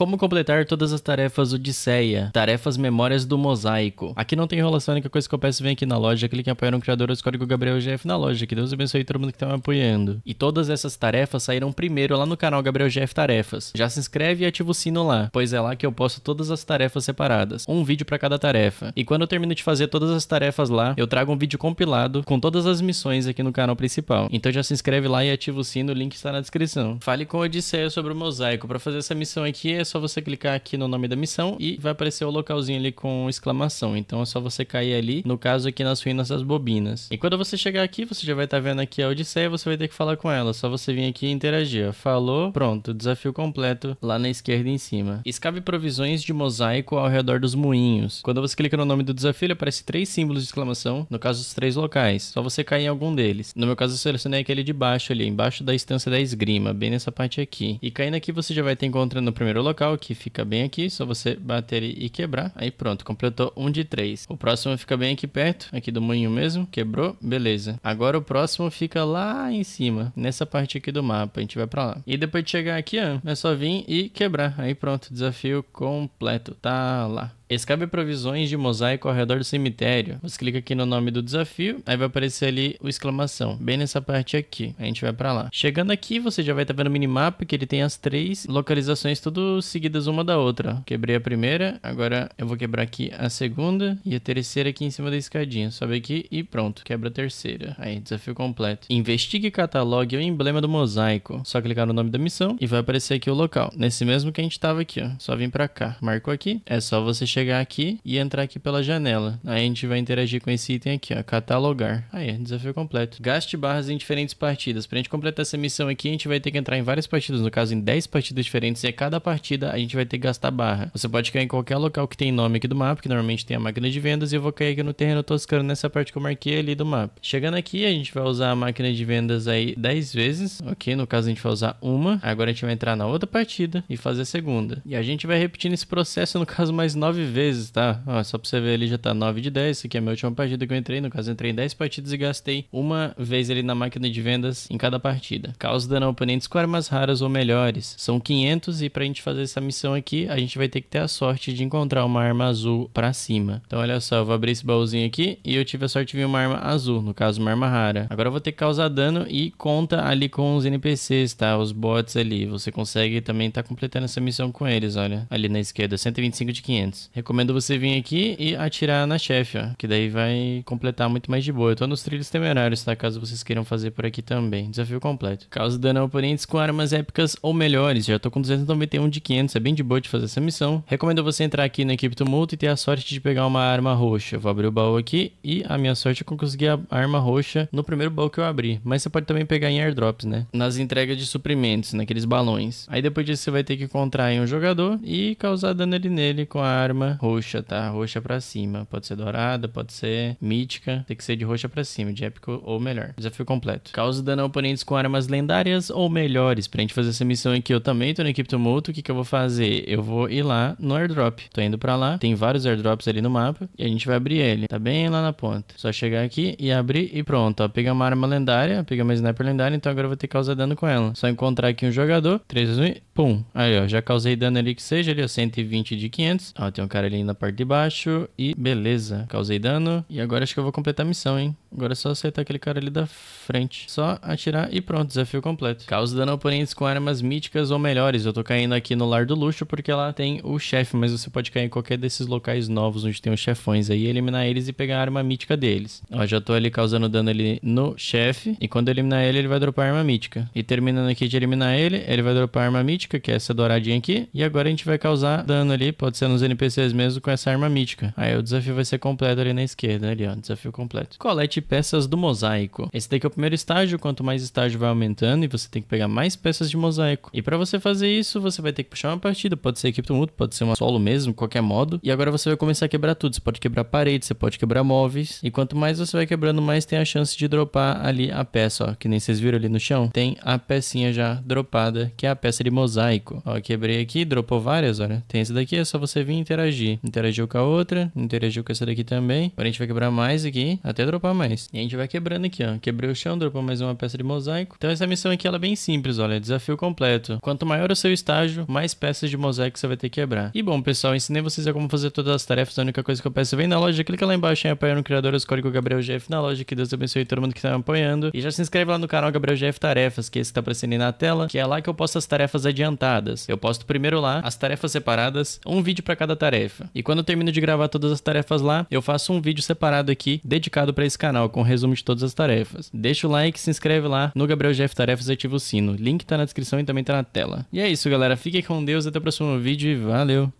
Como completar todas as tarefas Odisseia? Tarefas Memórias do Mosaico. Aqui não tem enrolação, a única coisa que eu peço vem aqui na loja, clique em apoiar um criador, esse código Gabriel GF na loja, que Deus abençoe todo mundo que tá me apoiando. E todas essas tarefas saíram primeiro lá no canal Gabriel GF Tarefas. Já se inscreve e ativa o sino lá, pois é lá que eu posto todas as tarefas separadas, um vídeo para cada tarefa. E quando eu termino de fazer todas as tarefas lá, eu trago um vídeo compilado com todas as missões aqui no canal principal. Então já se inscreve lá e ativa o sino, o link está na descrição. Fale com o Odisseia sobre o mosaico, para fazer essa missão aqui é só você clicar aqui no nome da missão e vai aparecer o localzinho ali com exclamação. Então é só você cair ali, no caso aqui nas ruínas das bobinas. E quando você chegar aqui, você já vai estar tá vendo aqui a Odisseia, você vai ter que falar com ela. Só você vir aqui e interagir. Falou, pronto, desafio completo lá na esquerda em cima. Escave provisões de mosaico ao redor dos moinhos. Quando você clica no nome do desafio, ele aparece três símbolos de exclamação, no caso os três locais. Só você cair em algum deles. No meu caso, eu selecionei aquele de baixo ali, embaixo da estância da esgrima, bem nessa parte aqui. E caindo aqui, você já vai estar encontrando o primeiro local local, que fica bem aqui, só você bater e quebrar. Aí pronto, completou um de três. O próximo fica bem aqui perto, aqui do moinho mesmo, quebrou, beleza. Agora o próximo fica lá em cima, nessa parte aqui do mapa, a gente vai pra lá. E depois de chegar aqui, ó, é só vir e quebrar. Aí pronto, desafio completo, tá lá. Escabe provisões de mosaico ao redor do cemitério. Você clica aqui no nome do desafio, aí vai aparecer ali o exclamação. Bem nessa parte aqui. A gente vai para lá. Chegando aqui, você já vai estar tá vendo o minimapa, que ele tem as três localizações tudo seguidas uma da outra. Quebrei a primeira, agora eu vou quebrar aqui a segunda e a terceira aqui em cima da escadinha. Sobe aqui e pronto, quebra a terceira. Aí, desafio completo. Investigue e catalogue o emblema do mosaico. Só clicar no nome da missão e vai aparecer aqui o local. Nesse mesmo que a gente estava aqui, ó. Só vim para cá. Marcou aqui. É só você chegar chegar aqui e entrar aqui pela janela. Aí a gente vai interagir com esse item aqui, ó, catalogar. Aí, desafio completo. Gaste barras em diferentes partidas. Pra gente completar essa missão aqui, a gente vai ter que entrar em várias partidas, no caso em 10 partidas diferentes, e a cada partida a gente vai ter que gastar barra. Você pode cair em qualquer local que tem nome aqui do mapa, que normalmente tem a máquina de vendas, e eu vou cair aqui no terreno toscano nessa parte que eu marquei ali do mapa. Chegando aqui, a gente vai usar a máquina de vendas aí 10 vezes, ok? No caso a gente vai usar uma, agora a gente vai entrar na outra partida e fazer a segunda. E a gente vai repetindo esse processo, no caso, mais 9 vezes, tá? Ó, só pra você ver, ele já tá 9 de 10. Isso aqui é a minha última partida que eu entrei. No caso, entrei em 10 partidas e gastei uma vez ali na máquina de vendas em cada partida. Causa dano a oponentes com armas raras ou melhores. São 500 e pra gente fazer essa missão aqui, a gente vai ter que ter a sorte de encontrar uma arma azul pra cima. Então, olha só, eu vou abrir esse baúzinho aqui e eu tive a sorte de vir uma arma azul, no caso, uma arma rara. Agora eu vou ter que causar dano e conta ali com os NPCs, tá? Os bots ali. Você consegue também tá completando essa missão com eles, olha. Ali na esquerda, 125 de 500. Recomendo você vir aqui e atirar na chefe, ó, que daí vai completar muito mais de boa. Eu tô nos trilhos temerários, tá? Caso vocês queiram fazer por aqui também. Desafio completo. Causa dano a oponentes com armas épicas ou melhores. Já tô com 291 de 500, é bem de boa de fazer essa missão. Recomendo você entrar aqui na equipe tumulto e ter a sorte de pegar uma arma roxa. Eu vou abrir o baú aqui e a minha sorte é que eu consegui a arma roxa no primeiro baú que eu abri. Mas você pode também pegar em airdrops, né? Nas entregas de suprimentos, naqueles balões. Aí depois disso você vai ter que contrair um jogador e causar dano ali nele com a arma forma roxa, tá? Roxa para cima. Pode ser dourada, pode ser mítica. Tem que ser de roxa para cima, de épico ou melhor. Desafio completo. Causa dano a oponentes com armas lendárias ou melhores. Pra gente fazer essa missão aqui, eu também tô na equipe Tumulto. O que que eu vou fazer? Eu vou ir lá no airdrop. Tô indo pra lá. Tem vários airdrops ali no mapa. E a gente vai abrir ele. Tá bem lá na ponta. Só chegar aqui e abrir e pronto, ó. Pega uma arma lendária, pega uma sniper lendária. Então agora eu vou ter que causar dano com ela. Só encontrar aqui um jogador. 3, 2, 1. Pum. Aí, ó. Já causei dano ali que seja ali, ó. 120 de 500. Ó, tem um cara ali na parte de baixo. E beleza, causei dano. E agora acho que eu vou completar a missão, hein? Agora é só acertar aquele cara ali da frente. Só atirar e pronto, desafio completo. Causa dano a oponentes com armas míticas ou melhores. Eu tô caindo aqui no Lar do Luxo porque lá tem o chefe, mas você pode cair em qualquer desses locais novos onde tem os chefões aí, eliminar eles e pegar a arma mítica deles. Ó, já tô ali causando dano ali no chefe, e quando eliminar ele, ele vai dropar a arma mítica. E terminando aqui de eliminar ele, ele vai dropar a arma mítica, que é essa douradinha aqui, e agora a gente vai causar dano ali, pode ser nos NPCs mesmo, com essa arma mítica. Aí o desafio vai ser completo ali na esquerda, ali ó, desafio completo. Colete peças do mosaico. Esse daqui é o primeiro estágio, quanto mais estágio vai aumentando e você tem que pegar mais peças de mosaico. E para você fazer isso, você vai ter que puxar uma partida, pode ser equipe mútuo, pode ser uma solo mesmo, qualquer modo. E agora você vai começar a quebrar tudo, você pode quebrar parede, você pode quebrar móveis. E quanto mais você vai quebrando, mais tem a chance de dropar ali a peça, ó, que nem vocês viram ali no chão, tem a pecinha já dropada, que é a peça de mosaico. Ó, quebrei aqui, dropou várias, olha. Tem esse daqui, é só você vir interagir. Interagiu com a outra, interagiu com essa daqui também. Agora a gente vai quebrar mais aqui, até dropar mais lugares. E a gente vai quebrando aqui, ó. Quebrei o chão, dropou mais uma peça de mosaico. Então essa missão aqui ela é bem simples, olha. Desafio completo. Quanto maior o seu estágio, mais peças de mosaico você vai ter que quebrar. E bom, pessoal, ensinei vocês a como fazer todas as tarefas. A única coisa que eu peço é vem na loja, clica lá embaixo em apoiar no criador, os código Gabriel GF na loja. Que Deus abençoe todo mundo que tá me apoiando. E já se inscreve lá no canal Gabriel GF Tarefas, que é esse que tá aparecendo aí na tela, que é lá que eu posto as tarefas adiantadas. Eu posto primeiro lá as tarefas separadas, um vídeo para cada tarefa. E quando eu termino de gravar todas as tarefas lá, eu faço um vídeo separado aqui dedicado para esse canal canal com resumo de todas as tarefas. Deixa o like, se inscreve lá no Gabriel GF Tarefas e ativa o sino. Link tá na descrição e também tá na tela. E é isso, galera. Fique com Deus, até o próximo vídeo e valeu!